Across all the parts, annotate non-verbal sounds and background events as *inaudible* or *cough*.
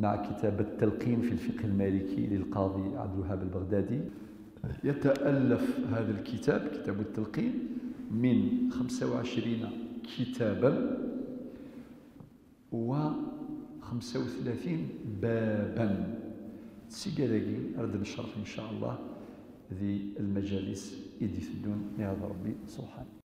مع كتاب التلقين في الفقه المالكي للقاضي عبد الوهاب البغدادي يتألف هذا الكتاب كتاب التلقين من 25 كتابا و 35 بابا تسيقالاقي أرد الشرف إن شاء الله ذي المجالس إدي الدون يا ربي سبحانه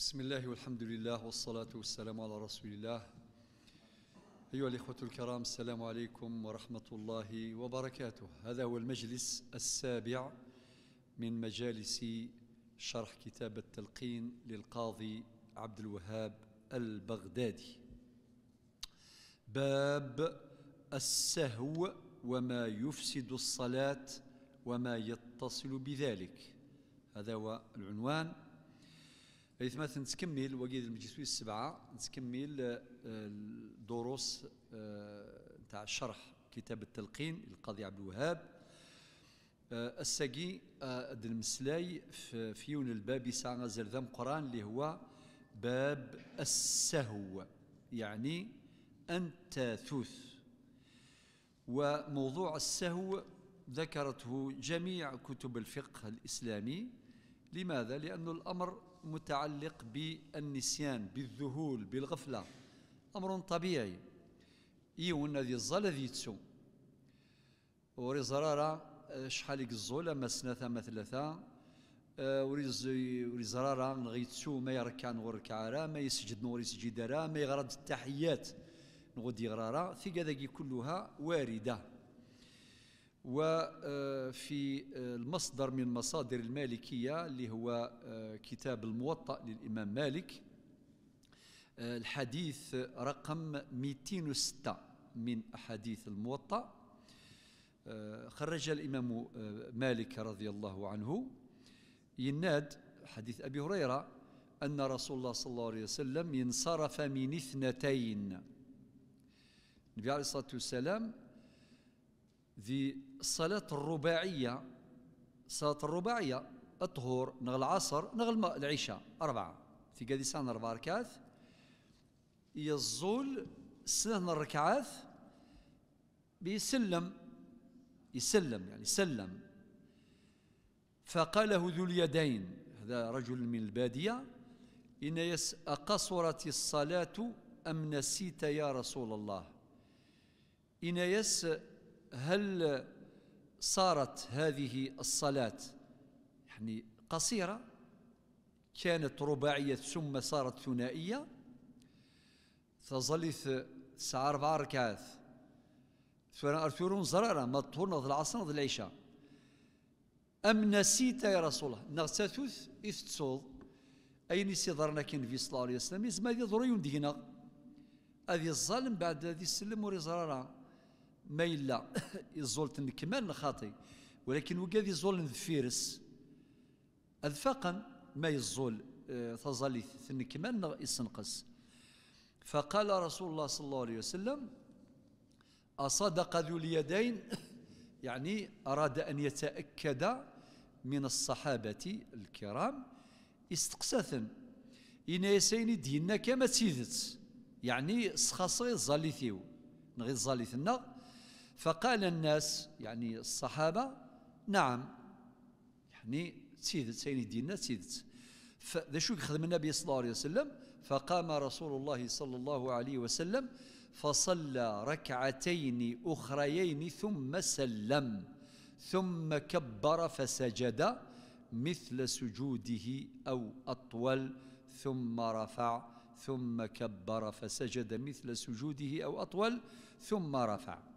بسم الله والحمد لله والصلاة والسلام على رسول الله أيها الإخوة الكرام السلام عليكم ورحمة الله وبركاته هذا هو المجلس السابع من مجالس شرح كتاب التلقين للقاضي عبد الوهاب البغدادي باب السهو وما يفسد الصلاة وما يتصل بذلك هذا هو العنوان ثمات نتكمل وقيد المجلسوي السبعة نتكمل آه، الدروس آه، نتاع شرح كتاب التلقين للقاضي عبد الوهاب آه، الساقي عبد المسلاي في يون الباب ساعة ذم قران اللي هو باب السهو يعني أن تاثوث وموضوع السهو ذكرته جميع كتب الفقه الإسلامي لماذا؟ لأن الأمر متعلق بالنسيان بالذهول بالغفلة أمر طبيعي إيون الذي الظل ذي تسو وري زرارة آه، شحالك الزولة ما سنثا ما ثلاثة وري آه، زرارة نغي تسو ما يركع نغور كعارة ما يسجد نغور يسجد ما يغرد التحيات نغود غرارة في كذا كلها واردة وفي آه، آه، المصدر من مصادر المالكية اللي هو آه، كتاب الموطأ للإمام مالك الحديث رقم 206 من أحاديث الموطأ خرج الإمام مالك رضي الله عنه يناد حديث أبي هريرة أن رسول الله صلى الله عليه وسلم انصرف من اثنتين النبي عليه الصلاة والسلام ذي الصلاة الرباعية صلاة الرباعية الطهور نغ العصر نغ العشاء أربعة في قديسان أربع ركعات يزول سنة الركعات بيسلم يسلم يعني سلم فقاله ذو اليدين هذا رجل من البادية إن يس أقصرت الصلاة أم نسيت يا رسول الله إن يس هل صارت هذه الصلاة يعني قصيرة كانت رباعية ثم صارت ثنائية تظلث ساعة أربع ركعات ثم أرثورون زرارة ما ظل العصر ظل العشاء أم نسيت يا رسول الله نغسثوث إثتصوض أين ظرنا كان في صلى الله عليه وسلم يزما ذي ضريون دينا هذه الظالم بعد هذه السلم وري زرارة ما إلا يزول كمان الخاطي ولكن وقاد يزول ذفيرس أذفاقا ما يزول آه، تظلي كمان يسنقص فقال رسول الله صلى الله عليه وسلم أصدق ذو اليدين *coughs* يعني أراد أن يتأكد من الصحابة الكرام استقساثا إن يسيني دينا كما تيذت يعني سخصي الظالثيو نغي الظالثنا فقال الناس يعني الصحابة نعم يعني سيدت سيني ديننا سيدت فذا شو يخدم النبي صلى الله عليه وسلم فقام رسول الله صلى الله عليه وسلم فصلى ركعتين أخريين ثم سلم ثم كبر فسجد مثل سجوده أو أطول ثم رفع ثم كبر فسجد مثل سجوده أو أطول ثم رفع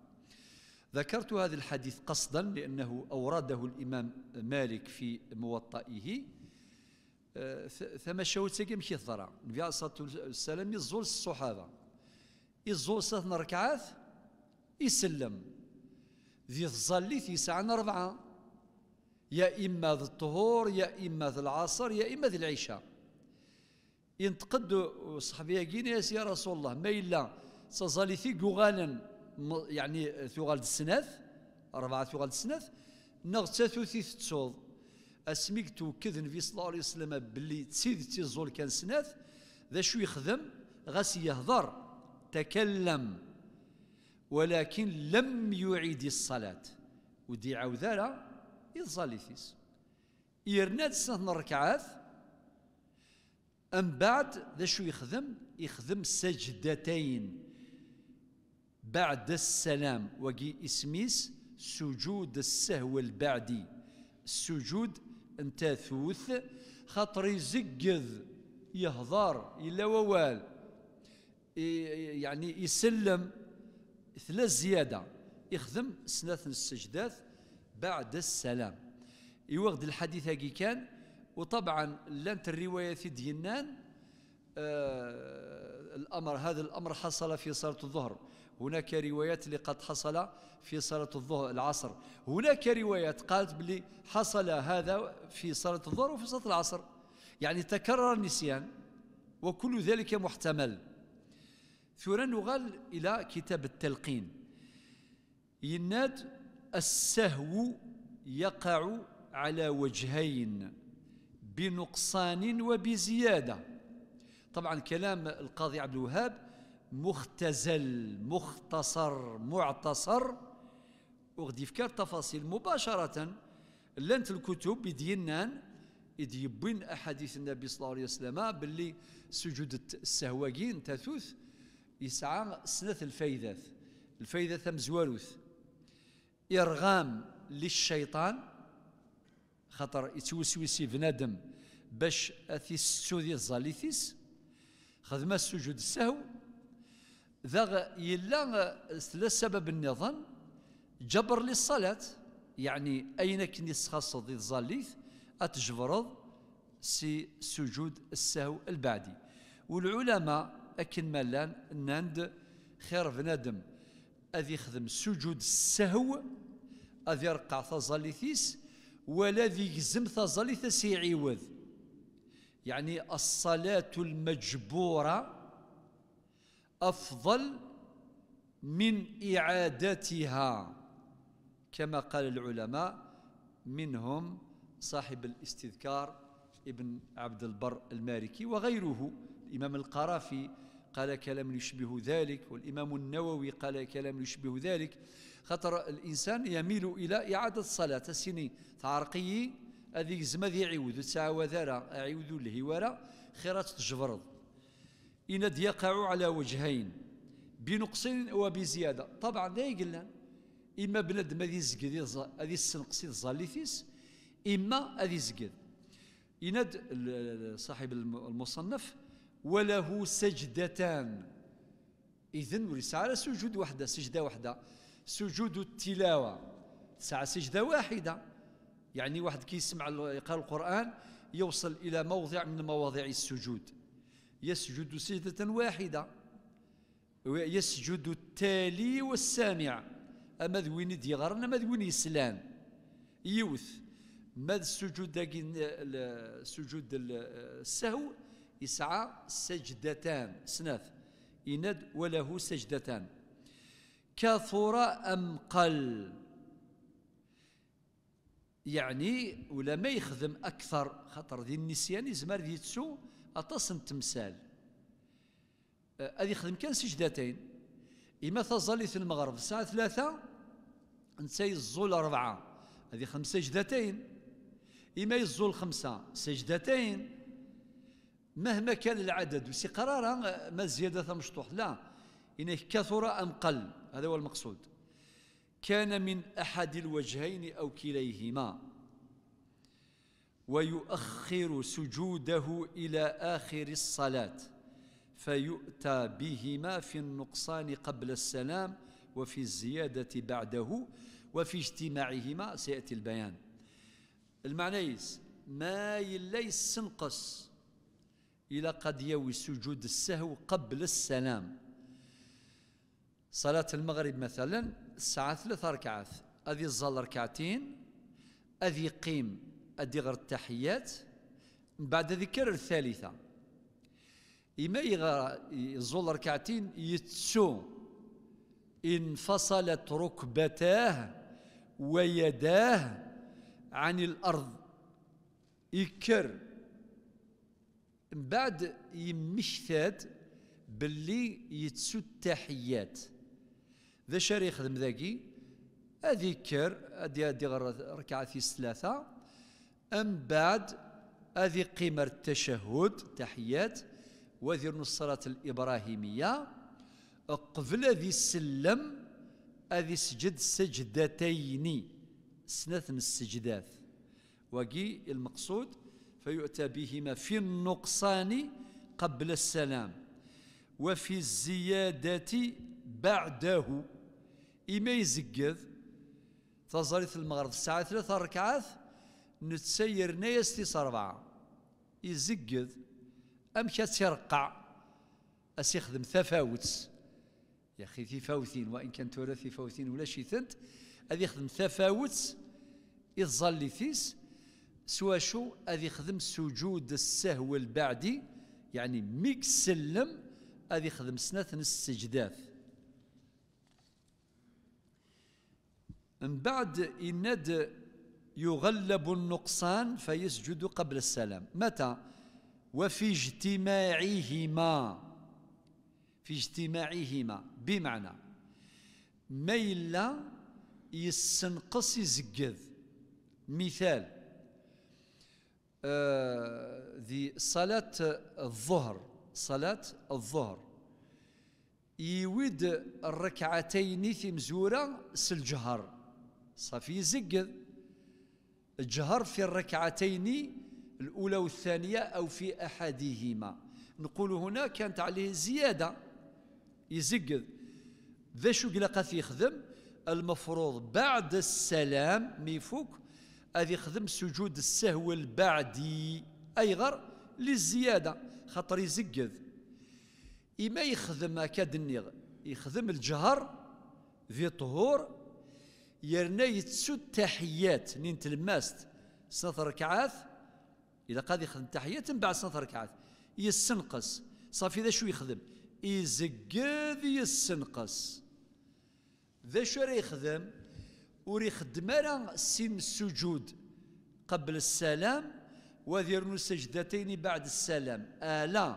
ذكرت هذا الحديث قصدا لأنه أورده الإمام مالك في موطئه آه، ثم شوت سكم الضرع النبي عليه الصلاة والسلام يزور الصحابة يزور ثلاث ركعات يسلم ذي الظلي في ساعة أربعة يا إما ذي الطهور يا إما ذي العصر يا إما ذي العشاء ينتقد صحابي يا رسول الله ما إلا تظل في قغالا يعني ثغال السناث أربعة ثغال السناث نغتا ثوثي تتصوض أسميك توكذن في صلى الله عليه وسلم باللي تسيد تيزول كان سناث ذا شو يخدم غاس يهضر تكلم ولكن لم يعيد الصلاة ودي عوذالا يصلي فيس يرناد سنة الركعات أم بعد ذا شو يخدم يخدم سجدتين بعد السلام وقي اسميس سجود السهو البعدي السجود انت ثوث خطر يزقذ يهضر إلا ووال يعني يسلم ثلاث زيادة يخدم سناث السجدات بعد السلام يوغد الحديث هاكي كان وطبعا لانت الرواية في دينان آه الأمر هذا الأمر حصل في صلاة الظهر هناك روايات اللي قد حصل في صلاة الظهر العصر هناك روايات قالت بلي حصل هذا في صلاة الظهر وفي صلاة العصر يعني تكرر النسيان وكل ذلك محتمل ثورا نغال إلى كتاب التلقين يناد السهو يقع على وجهين بنقصان وبزيادة طبعا كلام القاضي عبد الوهاب مختزل مختصر معتصر وغدي يفكر تفاصيل مباشرة لنت الكتب بدينان إذ يبين أحاديث النبي صلى الله عليه وسلم باللي سجود السهواجين تثوث يسعى سنة الفيدة الفيدة مزوالوث إرغام للشيطان خطر يتوسوسي بنادم باش أثيس سوذي الظاليثيس خدمة السجود السهو ذا يلا لسبب النظام جبر للصلاة يعني أين كني تخصص ضد الظليث أتجبرض سي سجود السهو البعدي والعلماء أكن مالان ناند خير بنادم أذي يخدم سجود السهو أذي يرقع ثظليثيس ولا ذي يزم تظليث سيعيوذ يعني الصلاة المجبورة أفضل من إعادتها كما قال العلماء منهم صاحب الاستذكار ابن عبد البر المالكي وغيره الإمام القرافي قال كلام يشبه ذلك والإمام النووي قال كلام يشبه ذلك خطر الإنسان يميل إلى إعادة الصلاة سنين تعرقي هذه زمذي عيوذ عود تساوى ذرا الهوارة خيرات تجبرض إند يقع على وجهين بنقص وبزيادة طبعا لا يقلنا إما ما هذه يزقد هذه السنقص الظالثيس إما هذه يزقد يناد صاحب المصنف وله سجدتان إذن وليس على سجود واحدة سجدة واحدة سجود التلاوة ساعة سجدة واحدة يعني واحد كيسمع يقرأ القرآن يوصل إلى موضع من مواضع السجود يسجد سجدة واحدة يسجد التالي والسامع أما ذوين ديغرن أما ذوين يسلان يوث ما السجود السجود السهو يسعى سجدتان سناث إند وله سجدتان كثر أم قل يعني ولا ما يخدم أكثر خطر ذي النسيان يزمر ذي تسو أطاس التمثال هذا أه، يخدم كان سجدتين إما تظلي في المغرب الساعة ثلاثة نسي الزول أربعة هذه خمس سجدتين إما يزول خمسة سجدتين مهما كان العدد وسي قرارا أه، ما زيادة مشطوح لا إنه كثر أم قل هذا هو المقصود كان من أحد الوجهين أو كليهما ويؤخر سجوده إلى آخر الصلاة فيؤتى بهما في النقصان قبل السلام وفي الزيادة بعده وفي اجتماعهما سيأتي البيان المعنى ما ليس نقص إلى قد يوي سجود السهو قبل السلام صلاة المغرب مثلا الساعة ثلاث ركعات هذه الظل ركعتين هذه قيم أديغر التحيات من بعد ذكر الثالثة إما يغرى يزول ركعتين يتسو انفصلت ركبتاه ويداه عن الأرض يكر من بعد يمشتات باللي يتسو التحيات ذا شاري يخدم ذاكي أذكر أدي أدي ركعة في ثلاثة أم بعد هذه قمر التشهد تحيات وذي الصلاة الإبراهيمية قبل ذي السلم أذي سجد سجدتين سنثن السجدات وقي المقصود فيؤتى بهما في النقصان قبل السلام وفي الزيادة بعده إما يزقذ تزريت المغرب الساعة ثلاثة ركعات نتسير نيستي صربعة يزقد أمك ترقع أسيخدم تفاوت يا أخي في فوثين وإن كان تورثي فوثين ولا شي ثنت أذي يخدم تفاوت يظلي فيس سوا شو أذي يخدم سجود السهو البعدي يعني ميك سلم أذي يخدم سنة السجدات من بعد يناد يغلب النقصان فيسجد قبل السلام متى وفي اجتماعهما في اجتماعهما بمعنى ما إلا يستنقص يزقذ مثال آه ذي صلاة الظهر صلاة الظهر يود الركعتين في مزورة سلجهر صافي يزقذ اجهر في الركعتين الأولى والثانية أو في أحدهما نقول هنا كانت عليه زيادة يزقذ ذا شو قلق يخدم المفروض بعد السلام ميفوك هذه يخدم سجود السهو البعدي أي غر للزيادة خطر يزقذ إما يخدم أكاد النيغ يخدم الجهر ذي طهور يرنا يتسو التحيات نين تلمست سنة ركعات إذا قاد يخدم تحيات من بعد سنة ركعات يسنقص صافي ذا شو يخدم يزقذ يسنقص ذا شو راه يخدم وري خدم راه سين السجود قبل السلام وذير سجدتين بعد السلام آلا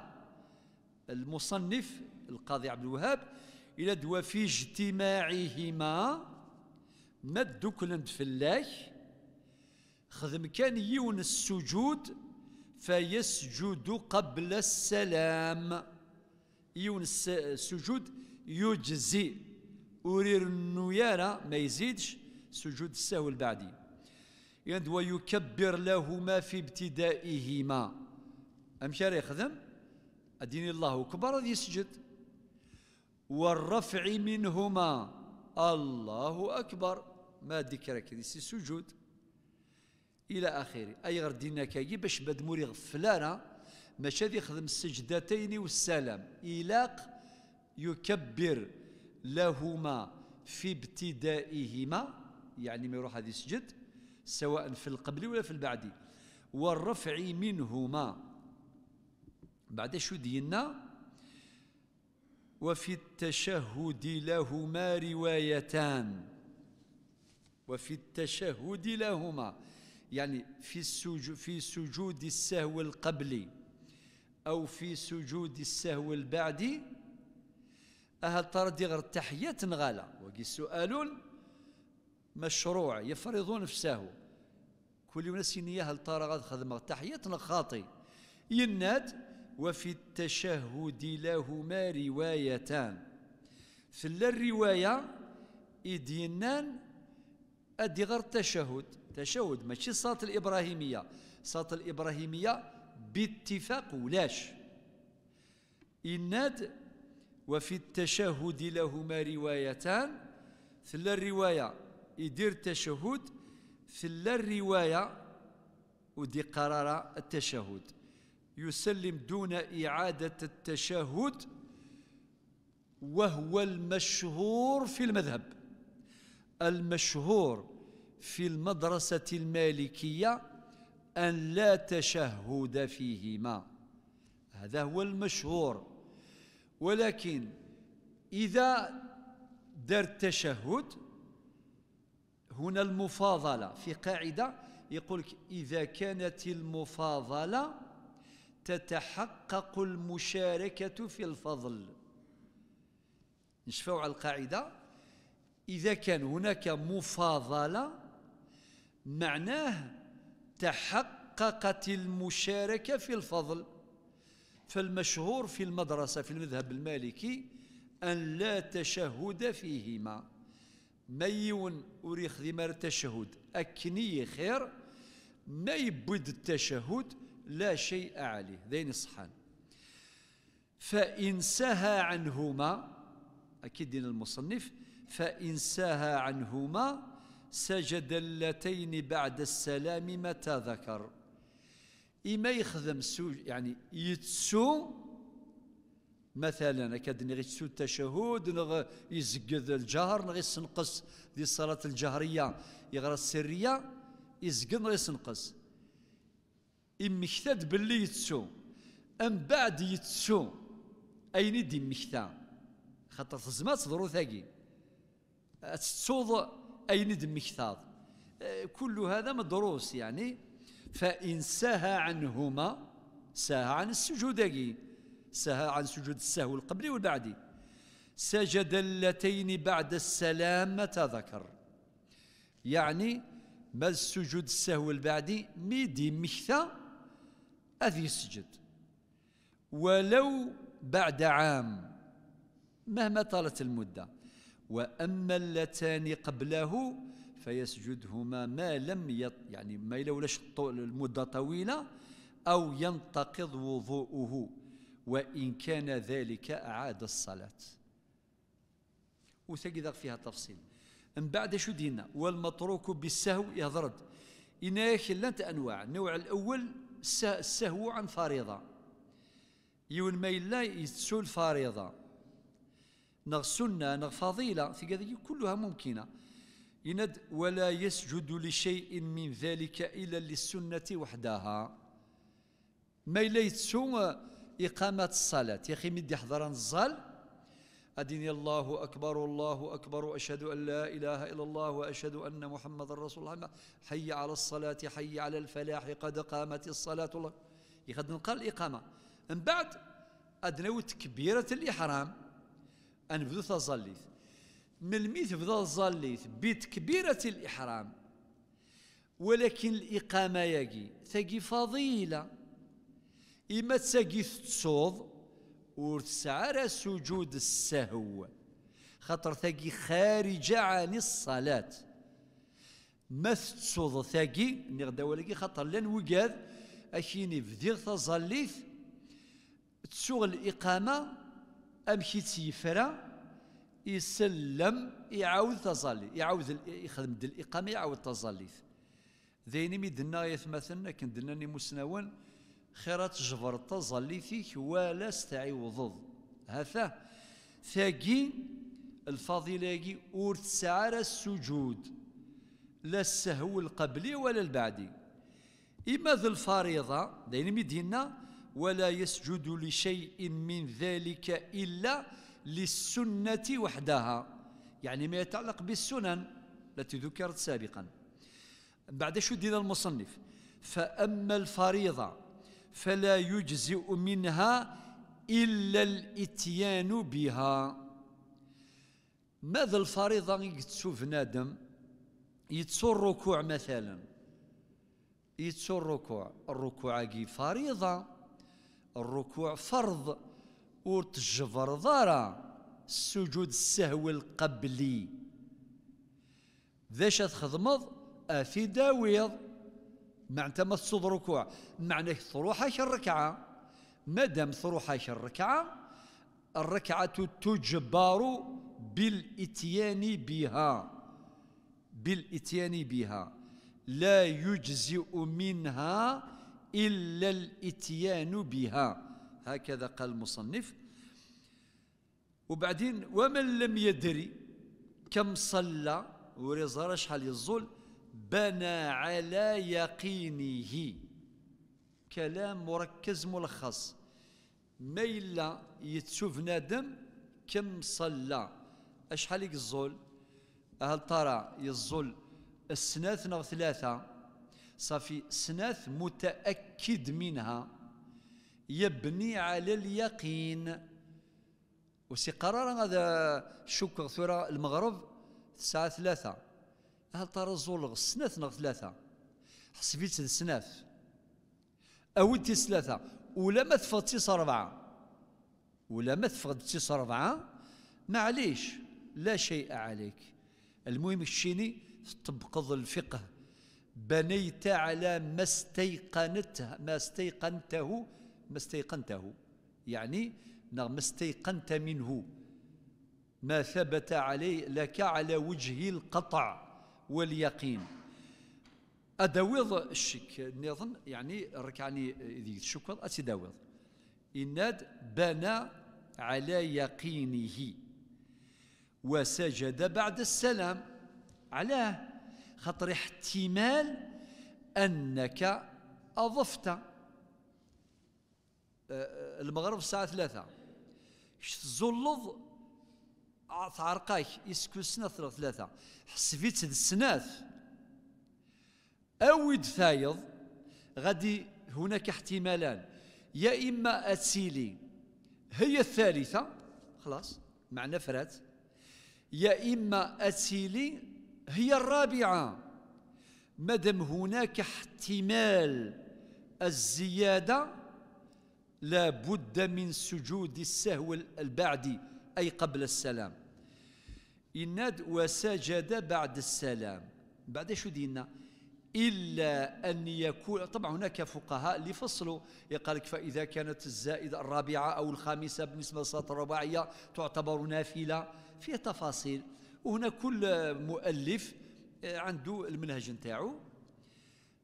المصنف القاضي عبد الوهاب إلى دوا في اجتماعهما ما في فلاك خدم كان يون السجود فيسجد قبل السلام يون السجود يجزي أرير النيارة ما يزيدش سجود السهو البعدي يند ويكبر لهما في ابتدائهما راه يخدم أديني الله أكبر يسجد والرفع منهما الله أكبر ما الذكرى كذي سجود الى اخره اي غير دينا كاي باش بدموري غفلانا ماشي هذه يخدم السجدتين والسلام إلاق يكبر لهما في ابتدائهما يعني ما يروح هذه يسجد سواء في القبل ولا في البعد والرفع منهما بعد شو دينا وفي التشهد لهما روايتان وفي التشهد لهما يعني في السجود في سجود السهو القبلي او في سجود السهو البعدي اهل طردي غير التحيات نغالا وكي سؤال مشروع يفرضون في السهو كل يوم سينية هل ترى غاد خدمة تحية خاطي ينات وفي التشهد لهما روايتان في الرواية ينان أدي غير التشهد تشهد ماشي الصلاة الإبراهيمية الصلاة الإبراهيمية باتفاق ولاش إناد وفي التشهد لهما روايتان في الرواية يدير التشهد في الرواية ودي قرار التشهد يسلم دون إعادة التشهد وهو المشهور في المذهب المشهور في المدرسة المالكية أن لا تشهد فيهما هذا هو المشهور ولكن إذا دار التشهد هنا المفاضلة في قاعدة يقول إذا كانت المفاضلة تتحقق المشاركة في الفضل نشفوا على القاعدة إذا كان هناك مفاضلة معناه تحققت المشاركة في الفضل فالمشهور في المدرسة في المذهب المالكي أن لا تشهد فيهما ميون أريخ ذمار التشهد أكني خير ما يبد التشهد لا شيء عليه ذين صحان فإن سهى عنهما أكيد المصنف فإن ساها عنهما سجد اللتين بعد السلام متى ذكر إما يخدم سوج يعني يتسو مثلا أكاد نغي تسو التشهد نغي يزقذ الجهر نغي يسنقص دي الصلاة الجهرية يغرى السرية نغي سنقص يسنقص إمكتاد باللي يتسو أم بعد يتسو أين دي مختار خاطر تزمات تضرو ثاقي تصوض أي ندم كثاض أه، كل هذا مدروس يعني فإن سهى عنهما سهى عن السجود سهى عن سجود السهو القبلي والبعدي سجد اللتين بعد السلام تذكر يعني ما السجود السهو البعدي ميدي مكثا أذي سجد ولو بعد عام مهما طالت المده وأما اللتان قبله فيسجدهما ما لم يط... يعني ما لولاش المدة طويلة أو ينتقض وضوءه وإن كان ذلك أعاد الصلاة وسجد فيها تفصيل من بعد شو دينا والمتروك بالسهو يضرد إن ثلاثة أنواع النوع الأول السهو عن فريضة يون ما يلا يسول فريضة نغ سنة نغ فضيلة في كلها ممكنة يند ولا يسجد لشيء من ذلك إلا للسنة وحدها ما يليتسو إقامة الصلاة يا أخي مدي حضران الزال أديني الله أكبر الله أكبر أشهد أن لا إله إلا الله وأشهد أن محمد رسول الله حي على الصلاة حي على الفلاح قد قامت الصلاة الله يخدم قال الإقامة من بعد أدنوت كبيرة الإحرام من الميت بدو تبدا بيت بتكبيرة الإحرام ولكن الإقامة يجي تجي فضيلة إما تجي تصوض ورتسعر سجود السهو خطر تجي خارجة عن الصلاة ما تصوض تجي نغدا ولكن خطر لن وقاد أشيني بدو تظليت تسوغ الإقامة أمشي تسيفرا يسلم يعاود تصلي يعاود يخدم د الإقامة يعاود تصليت ذيني مي دنا يثمثلنا كن دنا ني مسنون خيرات جبر تصليتيك ولا استعوضض هذا ثاقي الفضيلاقي أور تسعار السجود لا السهو القبلي ولا البعدي إما ذي الفريضة دين مدينة ولا يسجد لشيء من ذلك إلا للسنة وحدها يعني ما يتعلق بالسنن التي ذكرت سابقا بعد شدنا المصنف فأما الفريضة فلا يجزئ منها إلا الإتيان بها ماذا الفريضة يتسوف نادم يتسو الركوع مثلا يتسو الركوع الركوع فريضة الركوع فرض وتجبر ضارة السجود السهو القبلي ذاش تخدمض افي داويض معناتها ما تصد ركوع معنى ثروحاش الركعة مادام ثروحاش الركعة الركعة تجبر بالإتيان بها بالإتيان بها لا يجزئ منها إلا الإتيان بها هكذا قال المصنف وبعدين ومن لم يدري كم صلى وريزارة شحال يزول بنى على يقينه كلام مركز ملخص ما إلا يتشوف نادم كم صلى أشحال يزول هل ترى يزول السنة ثلاثة صافي سناث متأكد منها يبني على اليقين وسي قرار هذا شك ثورة المغرب الساعة ثلاثة هل ترى الزولغ سناث نغ ثلاثة حسبيت سناث أودتي ثلاثة ولا ما تفضتي أربعة ولا ما تفضتي أربعة معليش لا شيء عليك المهم الشيني تطبق الفقه بنيت على ما استيقنته ما استيقنته ما استيقنته يعني ما استيقنت منه ما ثبت عليه لك على وجه القطع واليقين أدوض الشك نظن يعني ركعني ذي الشكر أتداوض إناد بنى على يقينه وسجد بعد السلام علاه خطر احتمال أنك أضفت أه، أه، المغرب الساعة ثلاثة زلظ تعرقاك يسكو السنة ثلاثة حسفيت السنات أود ثايض غادي هناك احتمالان يا إما أتسيلي هي الثالثة خلاص معنى فرات يا إما أتسيلي هي الرابعة مدم هناك احتمال الزيادة لا بد من سجود السهو البعدي أي قبل السلام إناد وسجد بعد السلام بعد شو دينا إلا أن يكون طبعا هناك فقهاء لفصلوا يقال لك فإذا كانت الزائدة الرابعة أو الخامسة بالنسبة للصلاة الرباعية تعتبر نافلة فيها تفاصيل وهنا كل مؤلف آه، عنده المنهج نتاعو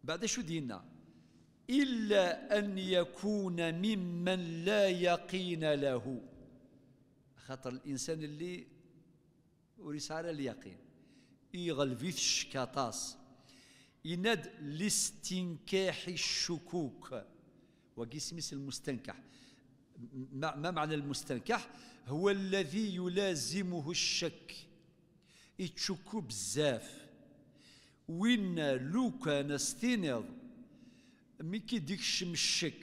بعد شو دينا إلا أن يكون ممن لا يقين له خاطر الإنسان اللي وليس على اليقين يغلفي في الشكاطاس يناد لاستنكاح الشكوك وقسمس المستنكح ما معنى المستنكح هو الذي يلازمه الشك يتشكو بزاف وين لو كان ستينيض مي كيديك الشم الشك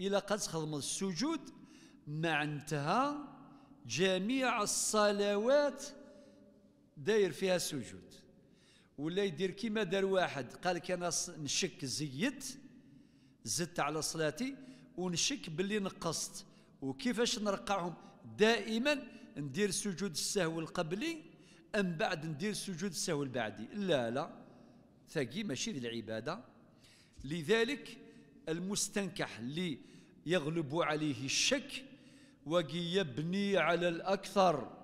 الى قد خدم السجود معنتها جميع الصلوات داير فيها سجود ولا يدير كيما دار واحد قال لك انا نشك زيت زدت على صلاتي ونشك باللي نقصت وكيفاش نرقعهم دائما ندير سجود السهو القبلي أم بعد ندير سجود السهو البعدي لا لا ثقي ماشي للعبادة لذلك المستنكح اللي يغلب عليه الشك وقي يبني على الأكثر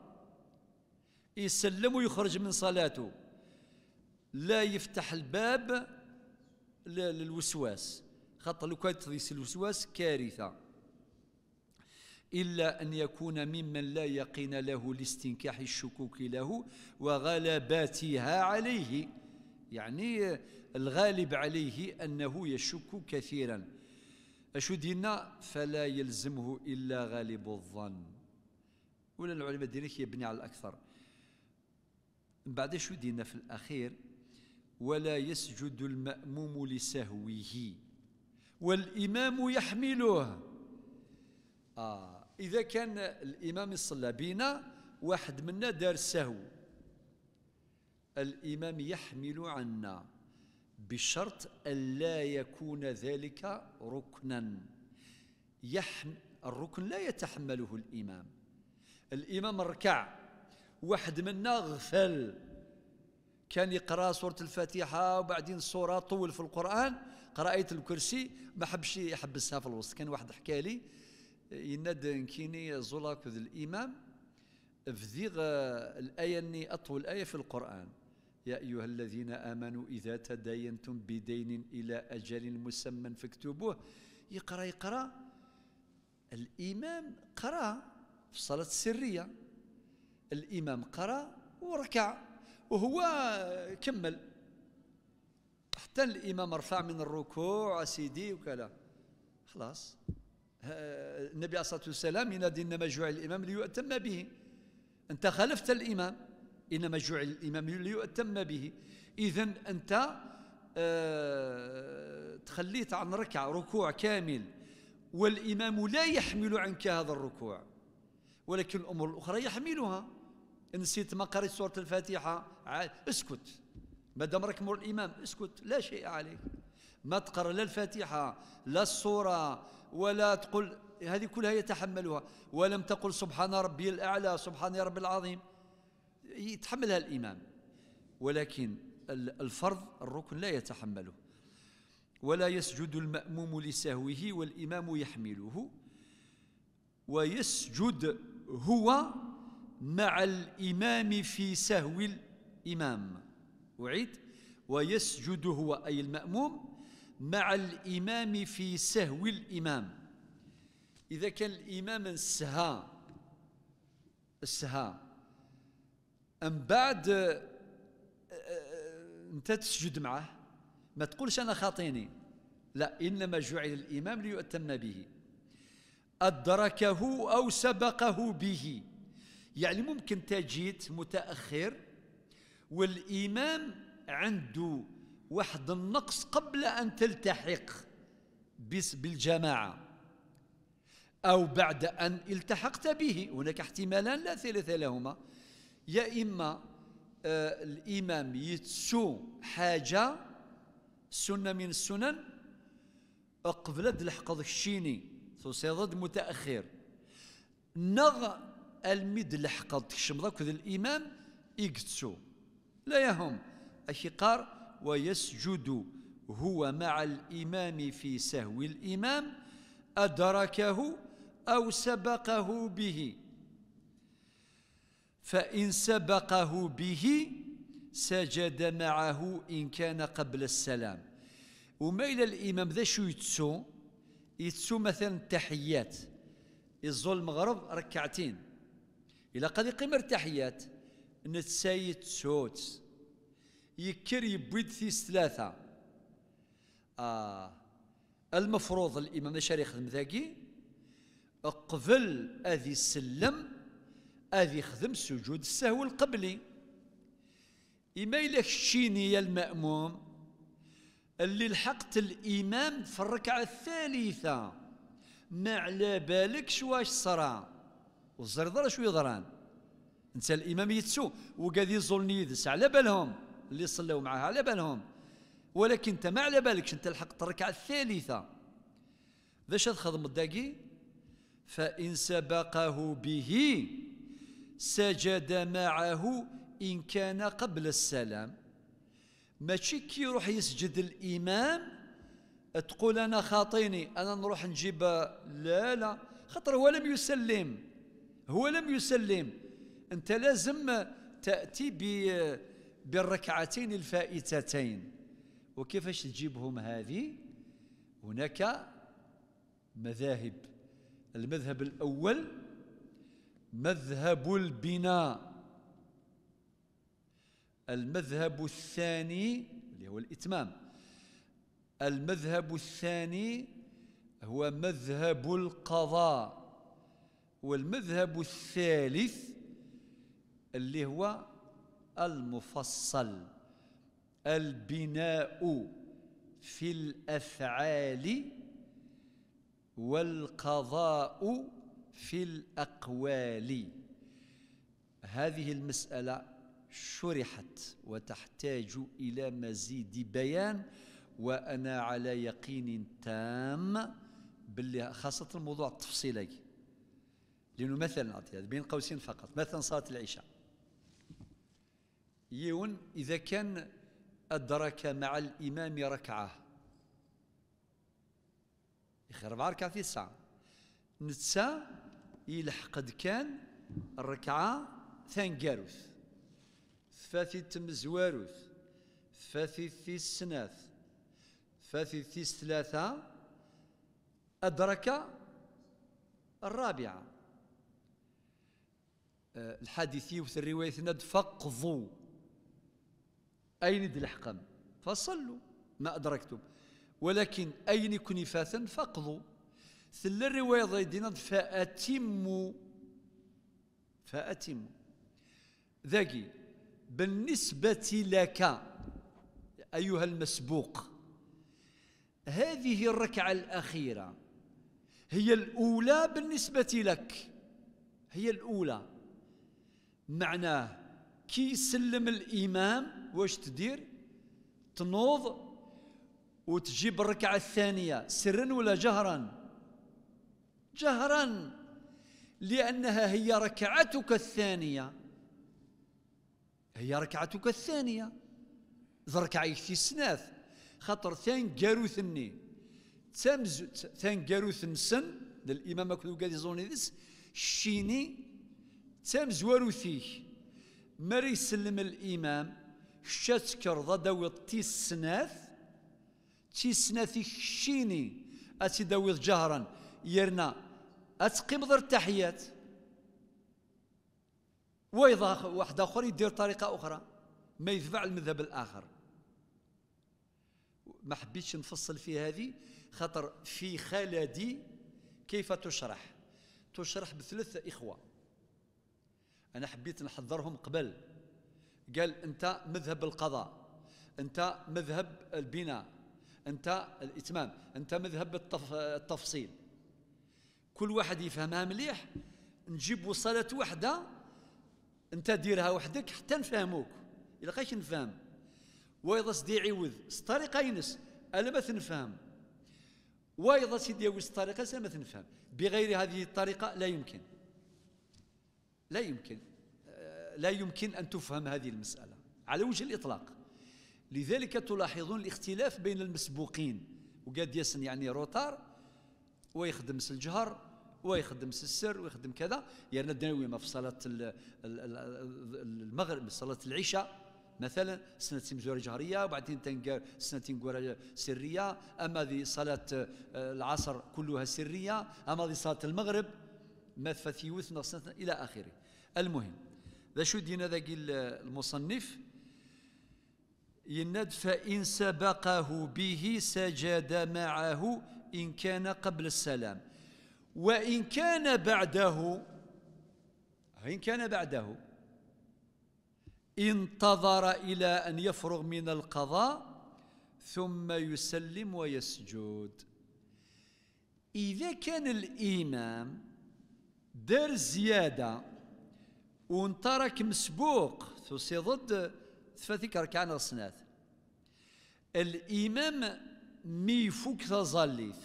يسلم ويخرج من صلاته لا يفتح الباب للوسواس خاطر لو كان الوسواس كارثه إلا أن يكون ممن لا يقين له لاستنكاح الشكوك له وغلباتها عليه يعني الغالب عليه أنه يشك كثيرا أشدنا دينا فلا يلزمه إلا غالب الظن ولا العلماء دينك يبني على الأكثر بعد شدنا دينا في الأخير ولا يسجد المأموم لسهوه والإمام يحمله آه إذا كان الإمام يصلى بينا واحد منا دار سهو الإمام يحمل عنا بشرط ألا يكون ذلك ركنا يحم الركن لا يتحمله الإمام الإمام ركع واحد منا غفل كان يقرا سوره الفاتحه وبعدين سوره طول في القران قرأت الكرسي ما حبش يحبسها في الوسط كان واحد حكى لي ينادى كيني زولاك ذ الإمام فذيغ الآية أني أطول آية في القرآن يا أيها الذين آمنوا إذا تداينتم بدين إلى أجل مسمى فاكتبوه يقرأ يقرأ الإمام قرأ في الصلاة السرية الإمام قرأ وركع وهو كمل حتى الإمام رفع من الركوع سيدي وكلا خلاص آه، النبي عليه الصلاة والسلام ينادي إنما جعل الإمام ليؤتم به أنت خالفت الإمام إنما جعل الإمام ليؤتم به إذا أنت آه، تخليت عن ركعة ركوع كامل والإمام لا يحمل عنك هذا الركوع ولكن الأمور الأخرى يحملها نسيت ما قريت سورة الفاتحة اسكت ما دام راك مور الإمام اسكت لا شيء عليك ما تقرأ لا الفاتحة لا الصورة ولا تقول هذه كلها يتحملها ولم تقل سبحان ربي الأعلى سبحان ربي العظيم يتحملها الإمام ولكن الفرض الركن لا يتحمله ولا يسجد المأموم لسهوه والإمام يحمله ويسجد هو مع الإمام في سهو الإمام أعيد ويسجد هو أي المأموم مع الإمام في سهو الإمام إذا كان الإمام السهى السهى أم بعد أنت تسجد معه ما تقولش أنا خاطيني لا إنما جعل الإمام ليؤتم به أدركه أو سبقه به يعني ممكن تجيت متأخر والإمام عنده واحد النقص قبل أن تلتحق بالجماعة أو بعد أن التحقت به هناك احتمالان لا ثالث لهما يا إما آه الإمام يتسو حاجة سنة من السنن قبل دلحق الشيني سيضد متأخر نغ المد لحقد الشمضة كذل الإمام يقتسو لا يهم أشي قار ويسجد هو مع الإمام في سهو الإمام أدركه أو سبقه به فإن سبقه به سجد معه إن كان قبل السلام وما إلى الإمام ذا شو يتسو يتسو مثلا التحيات الظل المغرب ركعتين إلى قد يقيم التحيات نتسايت سوت يكر يبيد في ثلاثة آه المفروض الإمام الشريخ يخدم ذاكي قبل أذي سلم أذي خدم سجود السهو القبلي إما إلا يا المأموم اللي لحقت الإمام في الركعة الثالثة ما على بالكش واش صرا ضر شو يضران نسى الإمام يتسو وقاد يزولني يدس على بالهم اللي صلوا معها على بالهم ولكن انت ما على بالكش انت لحقت الركعه الثالثه باش تخدم الداقي فان سبقه به سجد معه ان كان قبل السلام ماشي كي يروح يسجد الامام تقول انا خاطيني انا نروح نجيب لا لا خاطر هو لم يسلم هو لم يسلم انت لازم تاتي ب بالركعتين الفائتتين وكيفاش تجيبهم هذه هناك مذاهب المذهب الأول مذهب البناء المذهب الثاني اللي هو الإتمام المذهب الثاني هو مذهب القضاء والمذهب الثالث اللي هو المفصل البناء في الافعال والقضاء في الاقوال هذه المساله شرحت وتحتاج الى مزيد بيان وانا على يقين تام باللي خاصه الموضوع التفصيلي لانه مثلا بين قوسين فقط مثلا صلاه العشاء يون إذا كان أدرك مع الإمام ركعة يخير أربع ركعة في الساعة نتسا قد كان الركعة ثانكاروث ثفاثي تمزواروث ثفاثي في سناث ثفاثي في ثلاثة أدرك الرابعة أه، الحادثي وفي الرواية ند فقضوا أين دلحقا فصلوا ما أدركتم ولكن أين كنفاثا فقضوا ثل الرواية ضيدنا فأتموا فأتموا ذاكي بالنسبة لك أيها المسبوق هذه الركعة الأخيرة هي الأولى بالنسبة لك هي الأولى معناه كي يسلم الإمام واش تدير تنوض وتجيب الركعة الثانية سرا ولا جهرا جهرا لأنها هي ركعتك الثانية هي ركعتك الثانية ذركع في السناث خطر ثان جاروثني تمز ثان جاروثن سن للإمام كذو قادي زونيدس شيني تمزوروثيه مري يسلم الإمام شتكر تكرض داوي تيسناث تيسناث الشيني أتي داوي جهرا يرنا أتقي مضر التحيات وإذا واحد آخر يدير طريقة أخرى ما يتبع المذهب الآخر ما حبيتش نفصل في هذه خطر في خالدي كيف تشرح تشرح بثلاثة إخوة أنا حبيت نحضرهم قبل قال أنت مذهب القضاء أنت مذهب البناء أنت الإتمام أنت مذهب التفصيل كل واحد يفهمها مليح نجيب وصله وحدة أنت ديرها وحدك حتى نفهموك الى غايش نفهم ويضا سدي عوذ الطريقه ينس ألا ما تنفهم ويضا سيدي يوز طريقة ما تنفهم بغير هذه الطريقة لا يمكن لا يمكن لا يمكن أن تفهم هذه المسألة على وجه الإطلاق لذلك تلاحظون الاختلاف بين المسبوقين وقاد يسن يعني روتار ويخدم الجهر ويخدم السر ويخدم كذا يعني الدناوي في صلاة المغرب صلاة العشاء مثلا سنة زوار جهرية وبعدين تنقر سنة قرى سرية أما ذي صلاة آه، العصر كلها سرية أما ذي صلاة المغرب ما سنة إلى آخره المهم ذا شو دينا ذاك المصنف يناد فإن سبقه به سجد معه إن كان قبل السلام وإن كان بعده إن كان بعده انتظر إلى أن يفرغ من القضاء ثم يسلم ويسجد إذا كان الإمام دار زيادة وان ترك مسبوق ثوسي ضد ثفاثيك ركعان الصناث الإمام مي فوك تظليث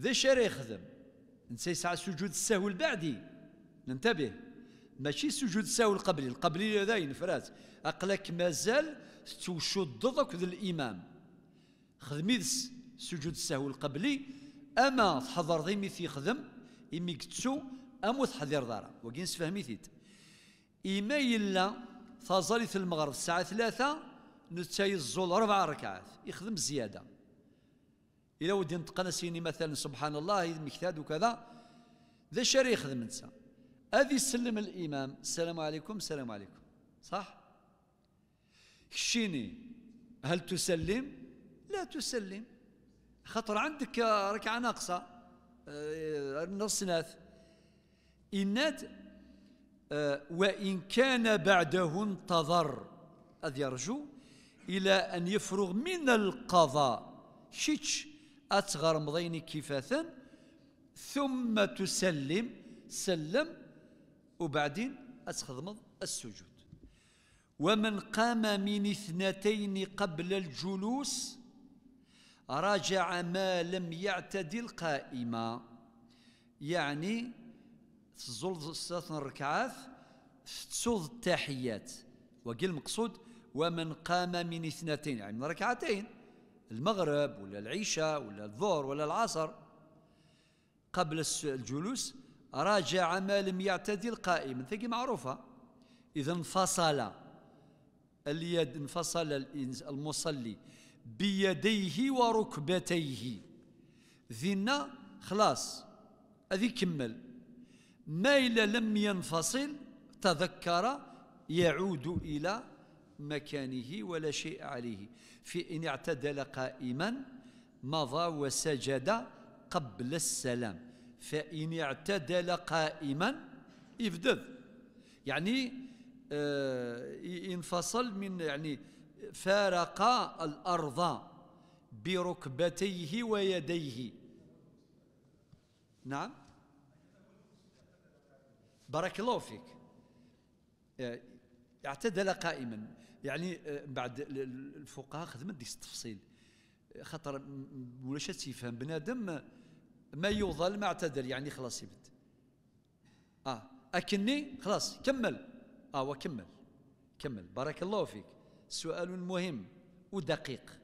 ذا شار يخدم نسى ساعة سجود السهو البعدي ننتبه ماشي سجود السهو القبلي القبلي هذا ينفرات أقلك مازال ضدك ذا الإمام خدمي سجود السهو القبلي أما تحضر ذي مي في خدم إمي كتسو اموت حذير دارا وكين سفهمي ثيد إما يلا في المغرب الساعة ثلاثة نتاي الزول أربع ركعات يخدم زيادة إلا ودي نتقنا سيني مثلا سبحان الله مكتاد وكذا ذا شاري يخدم نتا هذه يسلم الإمام السلام عليكم السلام عليكم صح كشيني هل تسلم لا تسلم خطر عندك ركعة ناقصة آه، نص ناث إناد آه، وإن كان بعده انتظر أذ يرجو إلى أن يفرغ من القضاء شيتش أتغر مضين كفاثا ثم تسلم سلم وبعدين أتخضمض السجود ومن قام من اثنتين قبل الجلوس راجع ما لم يعتد القائمة يعني تزلز ثلاث ركعات تسود التحيات وقال المقصود ومن قام من اثنتين يعني من ركعتين المغرب ولا العشاء ولا الظهر ولا العصر قبل الجلوس راجع ما لم يعتدل قائما ثقي معروفة إذا انفصل اليد انفصل المصلي بيديه وركبتيه ذنا خلاص هذه كمل إلا لم ينفصل تذكر يعود إلى مكانه ولا شيء عليه في إن اعتدل قائما مضى وسجد قبل السلام فإن اعتدل قائما افدذ يعني آه، انفصل من يعني فارق الأرض بركبتيه ويديه نعم بارك الله فيك آه، اعتدل قائما يعني آه، بعد الفقهاء خدمت ديك التفصيل آه، خاطر ولاش تيفهم بنادم ما يوضل ما اعتدل يعني خلاص يبد اه اكني خلاص كمل اه وكمل كمل بارك الله فيك سؤال مهم ودقيق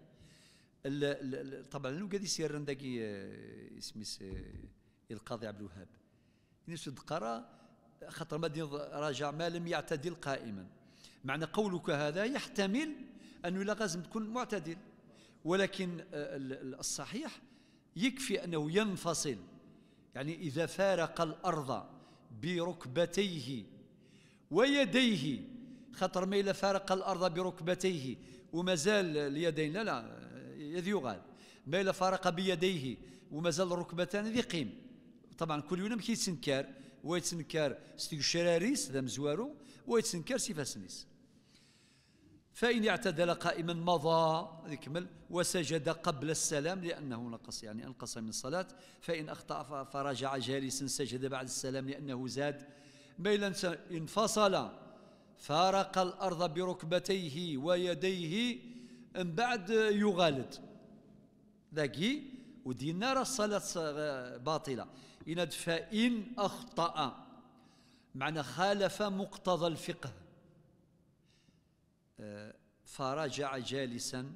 الـ الـ طبعا لو قاعد يسير عندك اسمي القاضي عبد الوهاب نسود يعني قرا خطر مدين رجع ما لم يعتدل قائما معنى قولك هذا يحتمل أنه لا لازم تكون معتدل ولكن آه، الصحيح يكفي أنه ينفصل يعني إذا فارق الأرض بركبتيه ويديه خطر ما إلى فارق الأرض بركبتيه ومازال اليدين لا لا يغال ما إلى فارق بيديه ومازال الركبتان ذي قيم طبعا كل يوم كيتسنكار ويتنكر شراريس ذا مزوارو ويتنكر سيفاسنيس فإن اعتدل قائما مضى يكمل وسجد قبل السلام لأنه نقص يعني أنقص من الصلاة فإن أخطأ فرجع جالسا سجد بعد السلام لأنه زاد بين انفصل فارق الأرض بركبتيه ويديه من بعد يغالد ذاكي ودينا راه الصلاة باطلة يناد فإن أخطأ معنى خالف مقتضى الفقه آه، فرجع جالسا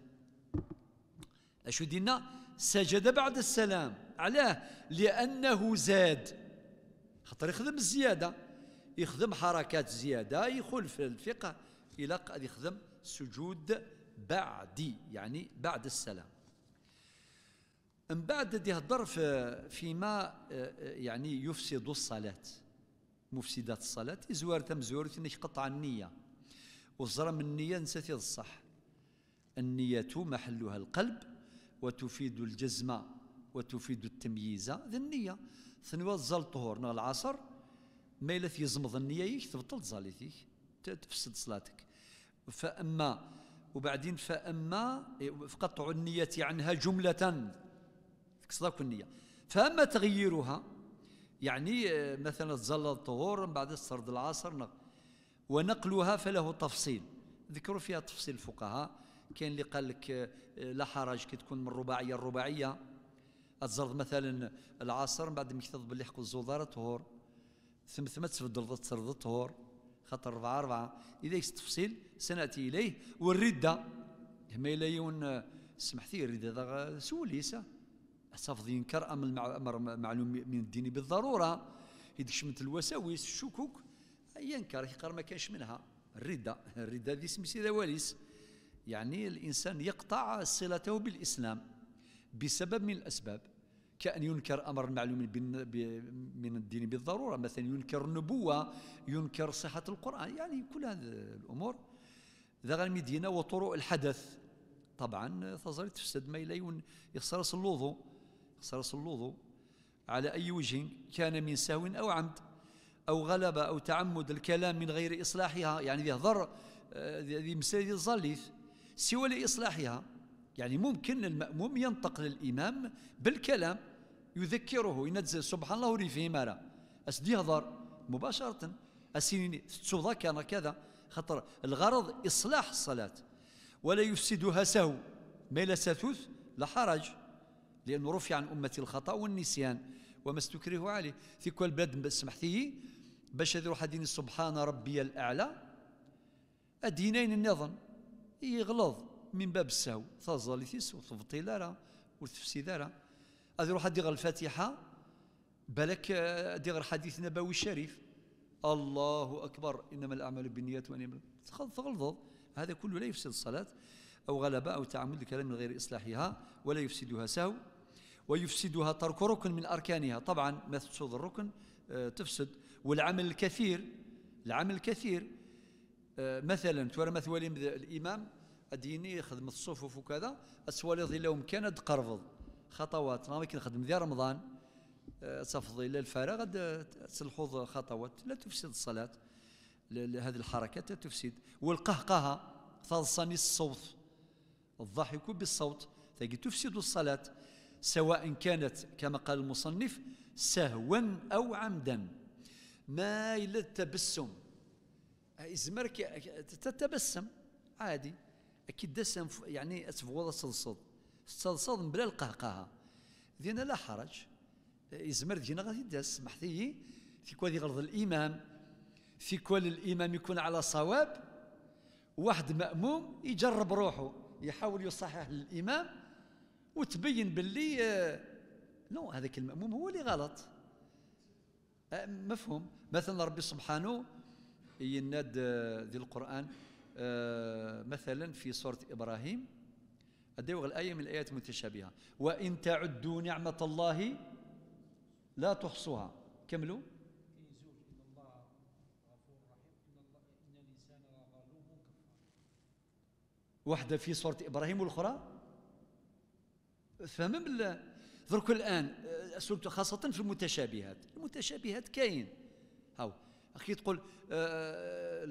أشو دينا سجد بعد السلام علاه لأنه زاد خطر يخدم الزيادة يخدم حركات زيادة يقول في الفقه إلى قد يخدم سجود بعدي يعني بعد السلام من بعد هضر في آه، فيما آه، آه، يعني يفسد الصلاة مفسدات الصلاة يزوار تم زوارت قطع النية وزرم النية نسيت الصح النية محلها القلب وتفيد الجزمة وتفيد التمييز ذي النية ثنوات الزل طهور نغ العصر ما يلث يزمض النية يش تبطل زاليتيك تفسد صلاتك فأما وبعدين فأما إيه، فقطع النية عنها جملة قصدك النية فأما تغييرها يعني آه، مثلا تزلل الطهور من بعد سرد العصر ونقلها فله تفصيل ذكروا فيها تفصيل الفقهاء كاين اللي قال لك آه، لا حرج كي تكون من الرباعيه الرباعيه تزرد مثلا العصر من بعد ما كتضرب باللي حق الزودار طهور ثم ثم تفضل تسرد الطهور خاطر ربعة ربعة إذا تفصيل سنأتي إليه والردة هما إلا يون آه، سمحتي الردة سوليسة الحسافظ ينكر أمر أمر معلوم من الدين بالضرورة يدكش مثل الوساوس الشكوك ينكر يقرا ما كانش منها الردة الردة دي اسم سيدة واليس يعني الإنسان يقطع صلته بالإسلام بسبب من الأسباب كأن ينكر أمر معلوم من الدين بالضرورة مثلا ينكر النبوة ينكر صحة القرآن يعني كل هذه الأمور ذا المدينة وطرق الحدث طبعا تظل تفسد ما لا يخسر اللوضو صرص الوضوء على أي وجه كان من سهو أو عمد أو غلبة أو تعمد الكلام من غير إصلاحها يعني ذي ضر آه، ذي مسألة الظليف سوى لإصلاحها يعني ممكن المأموم ينطق للإمام بالكلام يذكره ينزل سبحان الله ريفه مالا أسدي هضر مباشرة أسيني تتوضا كان كذا خطر الغرض إصلاح الصلاة ولا يفسدها سهو ما لا سثوث لا حرج لأنه رفع عن أمتي الخطأ والنسيان وما استكرهوا عليه في كل بلاد سمحتي باش يديروا حدين سبحان ربي الأعلى الدينين النظم يغلظ من باب السهو تظليتيس وتبطي لارا وتفسي دارا هذه روح الفاتحة بالك آه، ديغ حديث نبوي الشريف الله أكبر إنما الأعمال بالنيات وإنما تغلظ هذا كله لا يفسد الصلاة أو غلبة أو تعمد لكلام غير إصلاحها ولا يفسدها سهو ويفسدها ترك ركن من أركانها طبعا ما تفسد الركن آه، تفسد والعمل الكثير العمل الكثير آه، مثلا تورمث ولي الإمام أديني خدمة الصفوف وكذا أسواليض لهم كان قرفض خطوات ما يمكن نخدم ذي رمضان تفضي آه، الى الفراغ غاد تلحظ خطوات لا تفسد الصلاه هذه الحركات لا تفسد والقهقهه تلصني الصوت الضحك بالصوت تفسد الصلاه سواء كانت كما قال المصنف سهوا أو عمدا ما إلا التبسم إزمرك تتبسم عادي أكيد دسم يعني أتفوض تصلصل تصلصل بلا القهقهة دينا لا حرج إزمر دينا غادي داس سمحتي في كوالي غرض الإمام في كل الإمام يكون على صواب واحد مأموم يجرب روحه يحاول يصحح للإمام وتبين باللي نو آه، هذاك المأموم هو اللي غلط آه، مفهوم مثلا ربي سبحانه يناد آه، ذي القرآن مثلا في سورة إبراهيم أدوغ الآية من الآيات المتشابهة وإن تعدوا نعمة الله لا تحصوها كملوا واحدة في سورة إبراهيم والأخرى فهم درك الان آه، سلت خاصه في المتشابهات المتشابهات كاين هاو اخي تقول آه،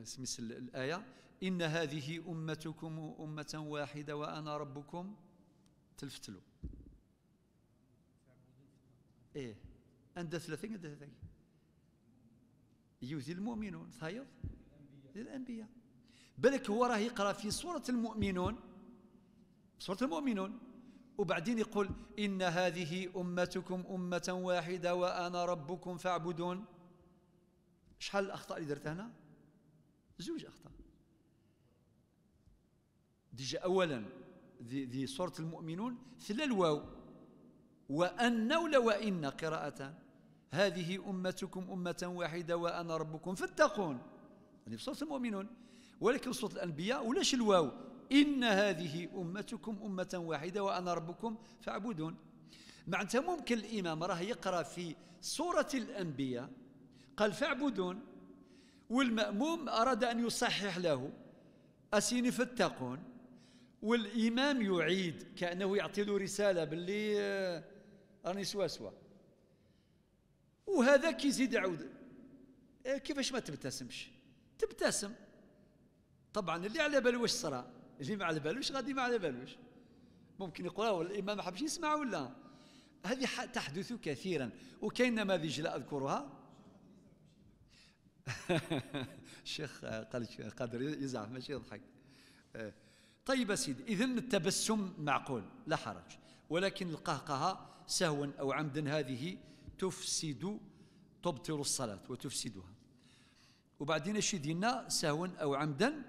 آه، سميس الايه ان هذه امتكم امه واحده وانا ربكم تلفتلو ايه عند ثلاثين عند ثلاثين يوذي المؤمنون ثايض للانبياء بالك هو راه يقرا في سوره المؤمنون سوره المؤمنون وبعدين يقول إن هذه أمتكم أمة واحدة وأنا ربكم فاعبدون شحال الأخطاء اللي درت هنا زوج أخطاء ديجا أولا ذي, دي سورة المؤمنون ثلا الواو وأن ولا وإن قراءتان هذه أمتكم أمة واحدة وأنا ربكم فاتقون يعني في سورة المؤمنون ولكن سورة الأنبياء ولاش الواو إن هذه أمتكم أمة واحدة وأنا ربكم فاعبدون معناتها ممكن الإمام راه يقرأ في سورة الأنبياء قال فاعبدون والمأموم أراد أن يصحح له أسين فاتقون والإمام يعيد كأنه يعطي له رسالة باللي آه، راني سوا سوا وهذا كيزيد يعود آه، كيفاش ما تبتسمش تبتسم طبعا اللي على بال واش صرا اللي ما على بالوش غادي ما على بالوش ممكن يقول الامام ما حبش يسمع ولا هذه تحدث كثيرا وكاين نماذج لا اذكرها الشيخ *laughs* قال قادر يزعف ماشي يضحك آه. طيب سيدي اذا التبسم معقول لا حرج ولكن القهقهه سهوا او عمدا هذه تفسد تبطل الصلاه وتفسدها وبعدين الشيء ديالنا سهوا او عمدا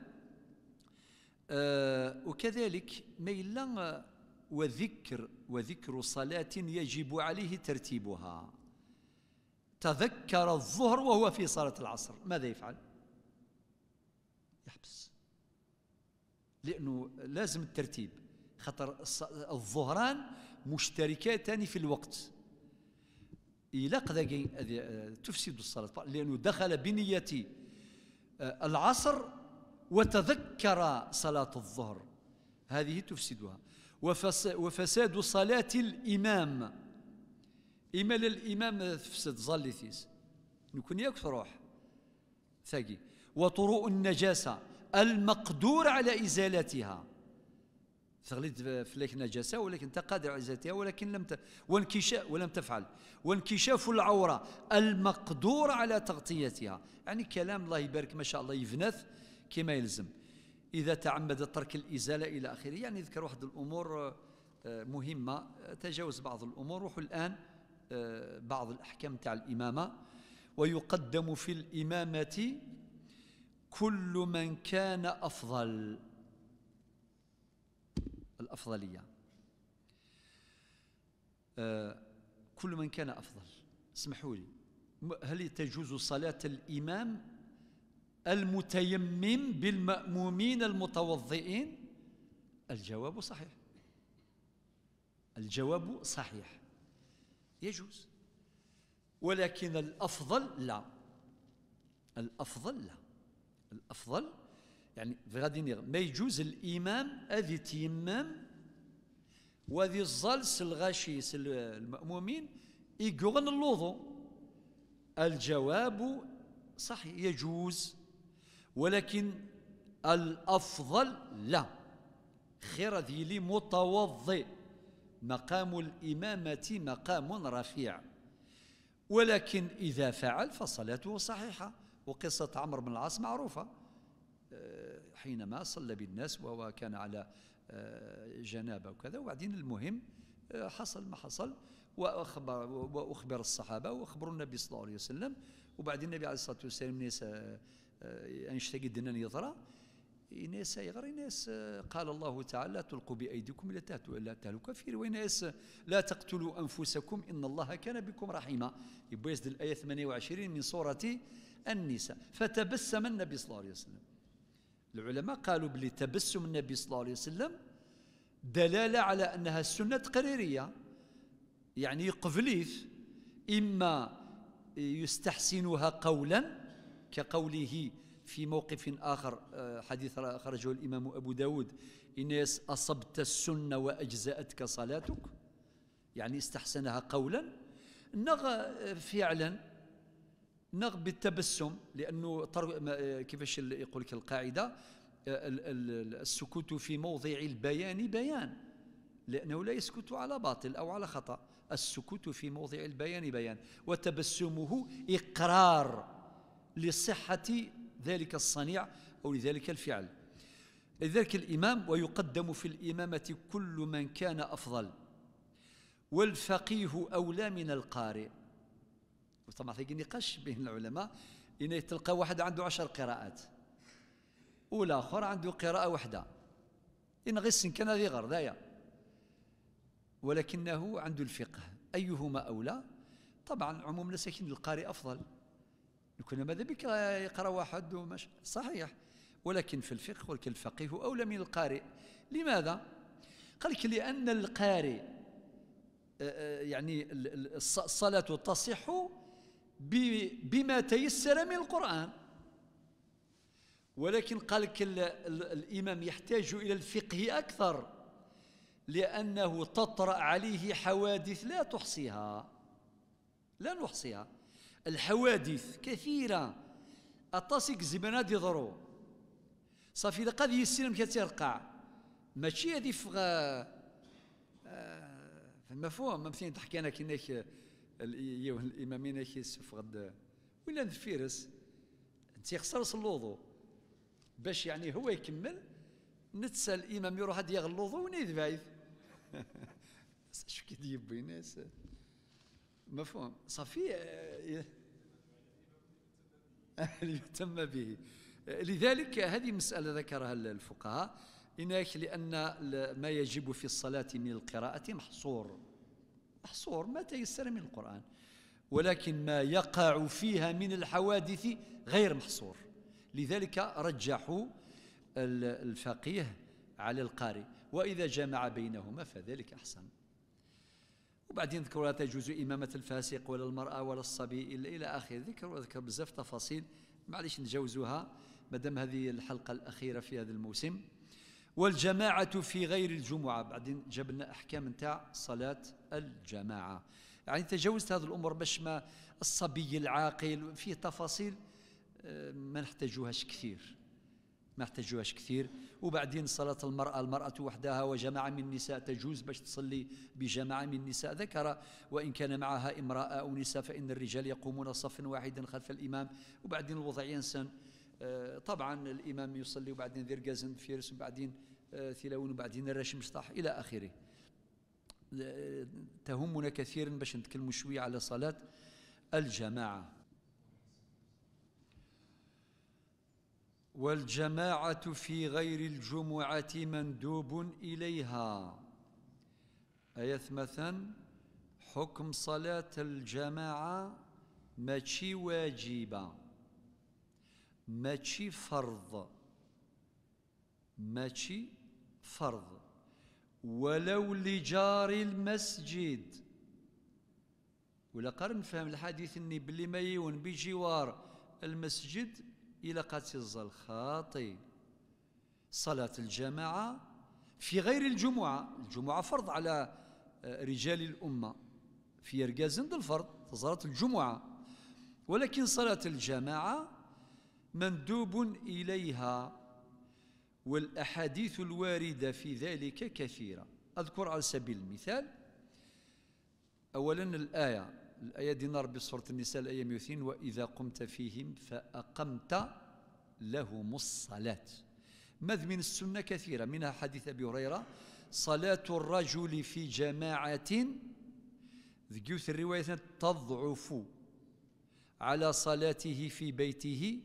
آه، وكذلك ما إلا وذكر وذكر صلاة يجب عليه ترتيبها تذكر الظهر وهو في صلاة العصر ماذا يفعل؟ يحبس لأنه لازم الترتيب خطر الظهران مشتركتان في الوقت إلى قد آه، تفسد الصلاة لأنه دخل بنية آه، العصر وتذكر صلاة الظهر هذه تفسدها وفساد صلاة الإمام إما للإمام تفسد ظل يكون نكون ياك روح ثقي وطروء النجاسة المقدور على إزالتها تغليت فلك نجاسة ولكن أنت قادر على إزالتها ولكن لم ت... وانكشاف ولم تفعل وانكشاف العورة المقدور على تغطيتها يعني كلام الله يبارك ما شاء الله يفنث كما يلزم إذا تعمد ترك الإزالة إلى آخره يعني ذكر واحد الأمور آه، مهمة تجاوز بعض الأمور روحوا الآن آه، بعض الأحكام تاع الإمامة ويقدم في الإمامة كل من كان أفضل الأفضلية آه، كل من كان أفضل اسمحوا لي هل تجوز صلاة الإمام المتيمم بالمأمومين المتوضئين الجواب صحيح الجواب صحيح يجوز ولكن الأفضل لا الأفضل لا الأفضل يعني غادي ما يجوز الإمام أذي تيمم وذي الزلس الغشيس المأمومين يقغن اللوظو الجواب صحيح يجوز ولكن الأفضل لا خير ذي متوضي مقام الإمامة مقام رفيع ولكن إذا فعل فصلاته صحيحة وقصة عمرو بن العاص معروفة آه، حينما صلى بالناس وهو كان على آه، جنابه وكذا وبعدين المهم آه، حصل ما حصل واخبر واخبر الصحابه واخبروا النبي صلى الله عليه وسلم وبعدين النبي عليه الصلاه والسلام انشتاق آه، يعني دنا يطرى ناس يغري ناس آه، قال الله تعالى لا تلقوا بأيديكم لا تهلك في ناس لا تقتلوا أنفسكم إن الله كان بكم رحيما يبويس الآية 28 من سورة النساء فتبسم النبي صلى الله عليه وسلم العلماء قالوا بلي تبسم النبي صلى الله عليه وسلم دلالة على أنها السنة تقريرية يعني يقبليث إما يستحسنها قولا كقوله في موقف آخر آه، حديث أخرجه الإمام أبو داود إن أصبت السنة وأجزأتك صلاتك يعني استحسنها قولا نغ آه، فعلا نغ بالتبسم لأنه آه، كيفاش يقول لك القاعدة السكوت في موضع البيان بيان لأنه لا يسكت على باطل أو على خطأ السكوت في موضع البيان بيان وتبسمه إقرار لصحة ذلك الصنيع أو لذلك الفعل لذلك الإمام ويقدم في الإمامة كل من كان أفضل والفقيه أولى من القارئ وطبعا في نقاش بين العلماء إن تلقى واحد عنده عشر قراءات والآخر عنده قراءة واحدة إن غس كان ذي ذايا ولكنه عنده الفقه أيهما أولى طبعا عموم ساكن القارئ أفضل يكون ماذا بك يقرأ واحد ومش صحيح ولكن في الفقه ولكن الفقيه أولى من القارئ لماذا؟ قال لك لأن القارئ آه، آه، يعني الصلاة تصح بما تيسر من القرآن ولكن قال لك الإمام يحتاج إلى الفقه أكثر لأنه تطرأ عليه حوادث لا تحصيها لا نحصيها الحوادث كثيرة أطاسك زمان دي ضرو صافي إذا قد يسلم كتيرقع ماشي هادي فغ المفهوم آه، مثلا تحكي أنا كناك الإمامين كيس فغد ولا الفيرس انت يخسر اللوضو باش يعني هو يكمل نتسى الإمام يروح يغلوضو ونيذ بعيد *laughs* شو كي ديبو ناس مفهوم صفي آه، يهتم به لذلك هذه مسألة ذكرها الفقهاء إنك لأن ما يجب في الصلاة من القراءة محصور محصور ما تيسر من القرآن ولكن ما يقع فيها من الحوادث غير محصور لذلك رجحوا الفقيه على القارئ وإذا جمع بينهما فذلك أحسن وبعدين ذكروا لا تجوز إمامة الفاسق ولا المرأة ولا الصبي إلا إلى آخره ذكر وذكر بزاف تفاصيل معليش نجوزوها مدام هذه الحلقة الأخيرة في هذا الموسم والجماعة في غير الجمعة بعدين جاب لنا أحكام نتاع صلاة الجماعة يعني تجاوزت هذا الأمر باش ما الصبي العاقل فيه تفاصيل آه، ما نحتاجوهاش كثير ما يحتاجوهاش كثير وبعدين صلاة المرأة المرأة وحدها وجماعة من النساء تجوز باش تصلي بجماعة من النساء ذكر وإن كان معها امرأة أو نساء فإن الرجال يقومون صفا واحدا خلف الإمام وبعدين الوضع ينسن آه، طبعا الإمام يصلي وبعدين ذير قزن فيرس وبعدين آه، ثلاون وبعدين الرشم مشطح إلى آخره آه، تهمنا كثيرا باش نتكلموا شوية على صلاة الجماعة والجماعة في غير الجمعة مندوب إليها مثلا حكم صلاة الجماعة ماشي واجبة ماشي فرض ماشي فرض ولو لجار المسجد ولا قرن فهم الحديث اني بلي ما يون بجوار المسجد إلى قتز الخاط صلاة الجماعة في غير الجمعة الجمعة فرض على آه، رجال الأمة في رجازند الفرض صلاة الجمعة ولكن صلاة الجماعة مندوب إليها والأحاديث الواردة في ذلك كثيرة أذكر على سبيل المثال أولا الآية الآية دينا ربي سورة النساء الآية 102 وإذا قمت فيهم فأقمت لهم الصلاة ماذ من السنة كثيرة منها حديث أبي هريرة صلاة الرجل في جماعة ذكيوث الرواية تضعف على صلاته في بيته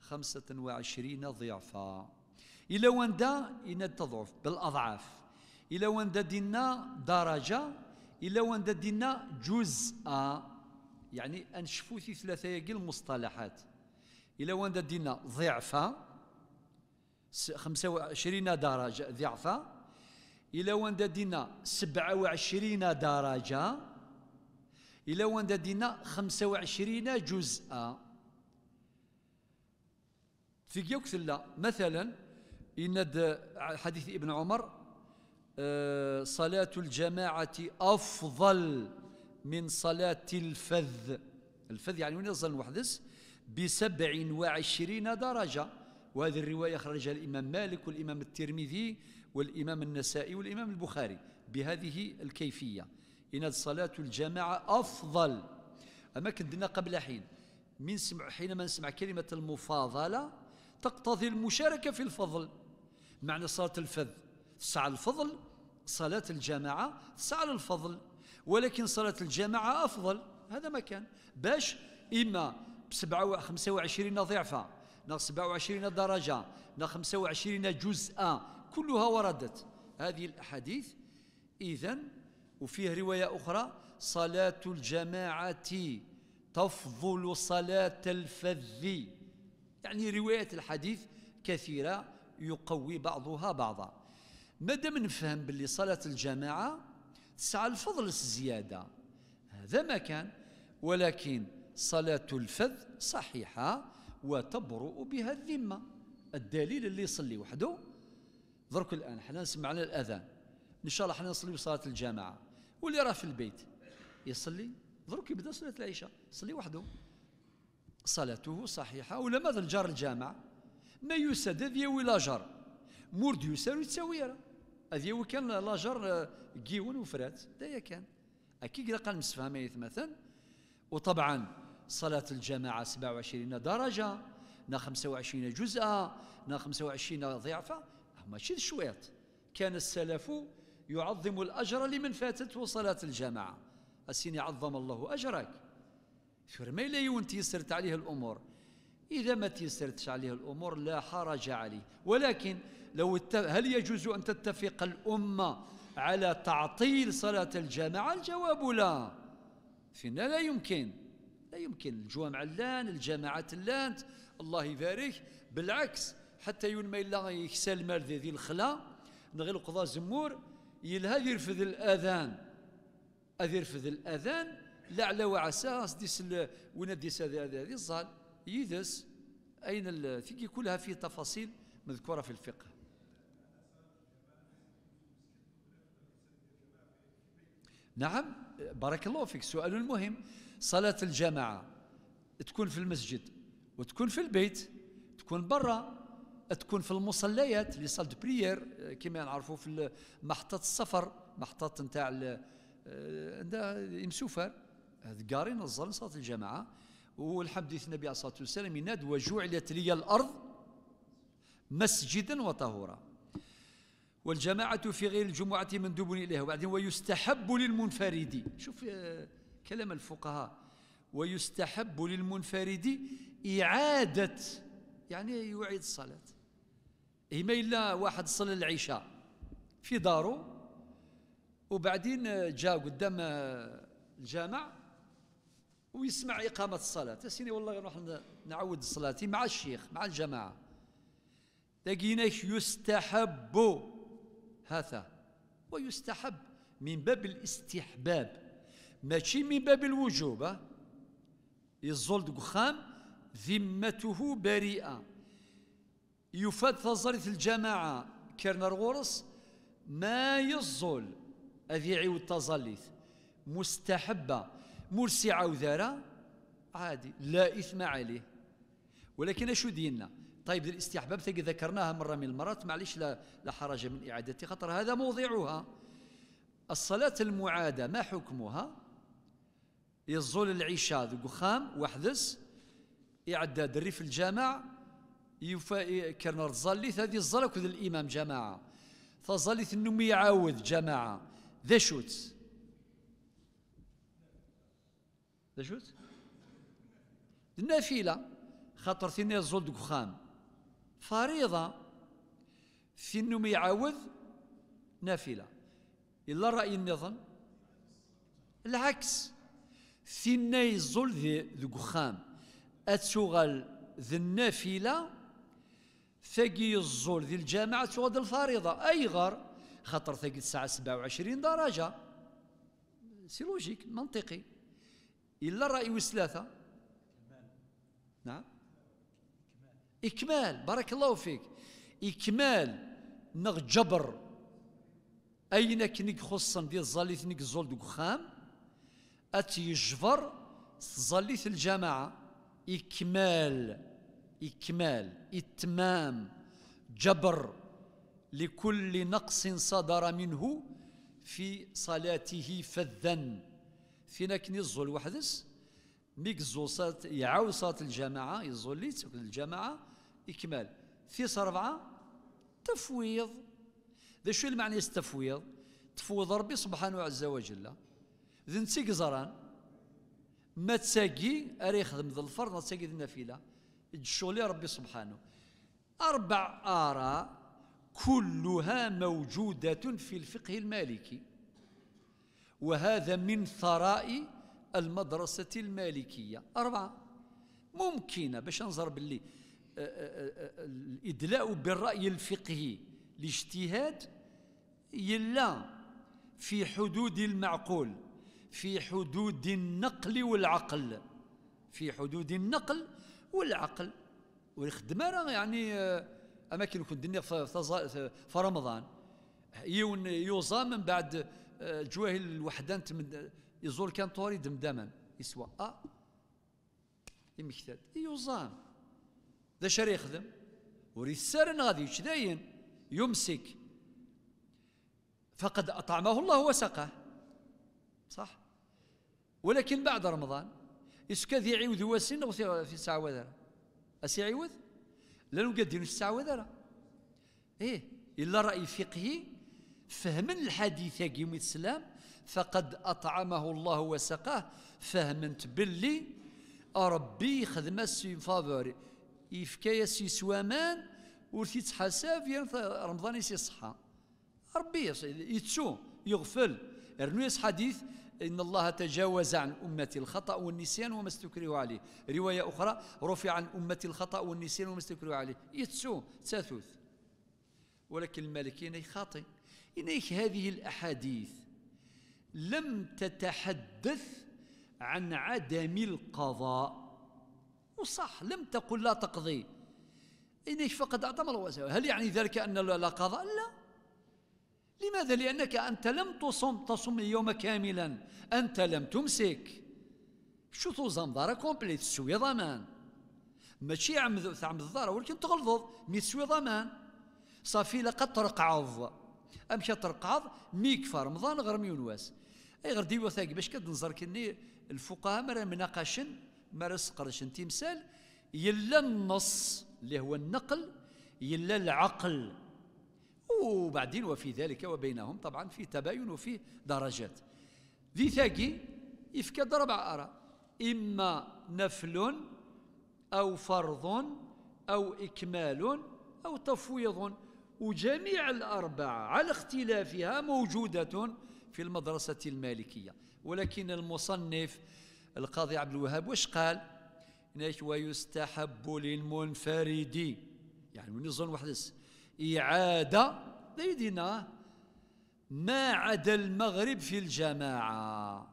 خمسة وعشرين ضعفا إلى وندا إن تضعف بالأضعاف إلى وندا دينا درجة الا وان دينا جزء يعني انشفو في ثلاثه يقل المصطلحات الا وان دينا ضعفه 25 درجه ضعفه الى وان دينا 27 درجه الى وان دينا 25 جزءا في يوكثلا مثلا إن حديث ابن عمر آه، صلاة الجماعة أفضل من صلاة الفذ الفذ يعني وين يظل وحدس بسبع وعشرين درجة وهذه الرواية خرجها الإمام مالك والإمام الترمذي والإمام النسائي والإمام البخاري بهذه الكيفية إن صلاة الجماعة أفضل أما كدنا قبل حين من سمع حينما نسمع كلمة المفاضلة تقتضي المشاركة في الفضل معنى صلاة الفذ ساعة الفضل صلاة الجماعة ساعة الفضل ولكن صلاة الجماعة أفضل هذا ما كان باش إما بسبعة وخمسة وعشرين ضعفة نا 27 درجة نا 25 جزءا كلها وردت هذه الأحاديث إذا وفيه رواية أخرى صلاة الجماعة تفضل صلاة الفذ يعني رواية الحديث كثيرة يقوي بعضها بعضا مادام نفهم باللي صلاة الجماعة تسعى الفضل الزيادة هذا ما كان ولكن صلاة الفذ صحيحة وتبرؤ بها الذمة الدليل اللي يصلي وحده درك الآن حنا سمعنا الأذان إن شاء الله حنا نصلي صلاة الجماعة واللي راه في البيت يصلي درك يبدا صلاة العشاء يصلي وحده صلاته صحيحة ولا ماذا الجار الجامع ما يسدد يوي لا جار مورد يساوي تساوي راه هذه كان لاجر كيون آه، وفرات دايا كان اكيد قال مسفهمين مثلا وطبعا صلاة الجماعة 27 درجة نا 25 جزءا نا 25 ضعفا أه، ماشي شويط كان السلف يعظم الأجر لمن فاتته صلاة الجماعة السين عظم الله أجرك ما لا يون تيسرت عليه الأمور إذا ما تيسرتش عليه الأمور لا حرج عليه ولكن لو هل يجوز أن تتفق الأمة على تعطيل صلاة الجماعة الجواب لا فينا لا يمكن لا يمكن الجوامع اللان الجماعات اللان الله يبارك بالعكس حتى يون ما إلا يكسال مال ذي الخلا نغير قضاء زمور يلها يرفض الأذان أذ يرفض الأذان لعل وعسى ديس ونديس هذه الظال يدس أين كلها في تفاصيل مذكورة في الفقه نعم بارك الله فيك سؤال مهم صلاة الجماعة تكون في المسجد وتكون في البيت تكون برا تكون في المصليات لي سال دو بريير كما نعرفوا في محطة السفر محطة نتاع آه، عند يمسوفر قاري نزل صلاة الجماعة والحديث النبي عليه الصلاة والسلام يناد وجعلت لي الأرض مسجدا وطهورا والجماعة في غير الجمعة مندوب إليها وبعدين ويستحب للمنفرد شوف آه، كلام الفقهاء ويستحب للمنفرد إعادة يعني يعيد الصلاة إما إلا واحد صلى العشاء في داره وبعدين آه، جاء قدام آه، الجامع ويسمع إقامة الصلاة سيدي والله نروح نعود صلاتي مع الشيخ مع الجماعة لقيناش يستحب هذا ويستحب من باب الاستحباب ماشي من باب الوجوب يزول دقخام ذمته بريئة يفاد تزريت الجماعة كيرنر غورس ما يزول أذي عيو التزليث مستحبة مرسي عوذارة عادي لا إثم عليه ولكن أشو ديننا طيب الاستحباب ذكرناها مرة من المرات معليش لا, لا حرج من إعادتها خطر هذا موضعها الصلاة المعادة ما حكمها يزول العشاء ذو خام وحدس يعدى الريف الجامع يفا كان الظلي هذه الظلك ذي الإمام جماعة فظلي النوم يعاود جماعة ذا شوت ذا شوت النافيلة خاطر ثنيا يزول ذو خام فريضة في النوم يعاود نافلة إلا رأي النظام العكس في الظل ذي قخام أتشغل ذي النافلة ثقي الزول ذي الجامعة ذي الفريضة أي غر خطر ثقي الساعة 27 درجة سي لوجيك منطقي إلا الرأي وسلاثة نعم إكمال بارك الله فيك إكمال نغ جبر أينك نك خصا دي الظليث نك زول دو خام أتيجبر ظليث الجماعة إكمال إكمال إتمام جبر لكل نقص صدر منه في صلاته فذا فينا كني الزول وحدس ميك الزوصات صلاة الجماعة يزوليت الجماعة إكمال ثيس أربعة تفويض ذا شو المعنى التفويض تفوض ربي سبحانه عز وجل ذن تسيق زران ما تساقي أريخ يخدم ذا الفرض تساقي ذا نفيلة الشغل ربي سبحانه أربع آراء كلها موجودة في الفقه المالكي وهذا من ثراء المدرسة المالكية أربعة ممكنة باش نظر باللي الادلاء بالراي الفقهي الاجتهاد يلا في حدود المعقول في حدود النقل والعقل في حدود النقل والعقل والخدمه راه يعني آه، اماكن كنت الدنيا في رمضان يوزا من بعد آه، جواهل الوحدان يزور كان طوري دمدما يسوى اه يمكتاد يوزام ذا شر يخدم وريسر غادي يشدين يمسك فقد أطعمه الله وسقاه صح ولكن بعد رمضان يسكا ذي عيوذ واسين في الساعة وذرة أسي عيوذ لأنه قد الساعة وذرة إيه إلا رأي فقهي فهما الحديث يوم السلام فقد أطعمه الله وسقاه فهمت باللي ربي خدمة سين فافوري يفكايا يسوامان ور تيتحاسب يعني رمضان صحا ربي يتسو يغفل رنويس حديث إن الله تجاوز عن أمتي الخطأ والنسيان وما استكرهوا عليه رواية أخرى رفع عن أمتي الخطأ والنسيان وما استكرهوا عليه يتسو تاثوث ولكن المالكين خاطئ إنيك هذه الأحاديث لم تتحدث عن عدم القضاء وصح لم تقل لا تقضي إنيش فقد أعتمر وأسوى هل يعني ذلك أن لا قضاء لا لماذا لأنك أنت لم تصم تصم اليوم كاملا أنت لم تمسك شو توزن دارا كومبليت سوي ضمان ماشي عم تعمد الدار ولكن تغلظ مي سوي ضمان صافي لقد ترقعض امشى ترقعض مي كفى رمضان غير ونواس اي غير ديوا ثاق باش كتنزر كني الفقهاء مرة مناقشن مارس قرش تمثال يلا النص اللي هو النقل يلا العقل وبعدين وفي ذلك وبينهم طبعا في تباين وفي درجات ذي ثاقي يفك ضرب آراء إما نفل أو فرض أو إكمال أو تفويض وجميع الأربعة على اختلافها موجودة في المدرسة المالكية ولكن المصنف القاضي عبد الوهاب واش قال ويستحب للمنفرد يعني من يظن واحد إعادة دينا ما عدا المغرب في الجماعة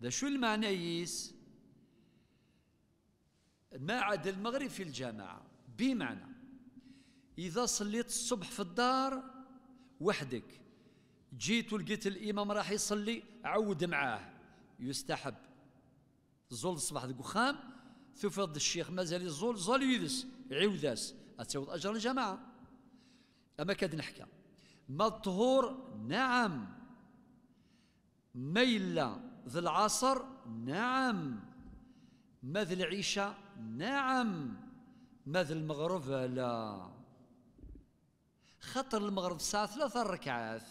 ده شو المعنى يس ما عدا المغرب في الجماعة بمعنى إذا صليت الصبح في الدار وحدك جيت ولقيت الإمام راح يصلي عود معاه يستحب زول الصباح خام تفرض الشيخ مازال الزول زول يدس عوداس اتساوي اجر الجماعه اما كاد نحكى ما الطهور نعم ميلة ذي العصر نعم مذ العيشة نعم مذ المغرب لا خطر المغرب الساعة ثلاثة ركعات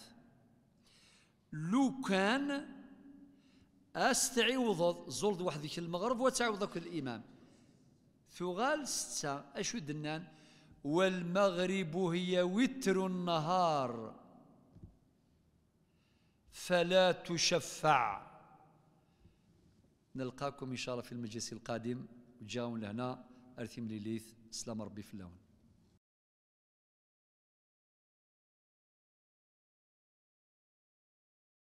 لو كان أستعوض زرد واحد المغرب وتعوضك الإمام ثغال ستة أشو دنان والمغرب هي وتر النهار فلا تشفع نلقاكم إن شاء الله في المجلس القادم جاون لهنا أرثم ليليث سلام ربي في اللون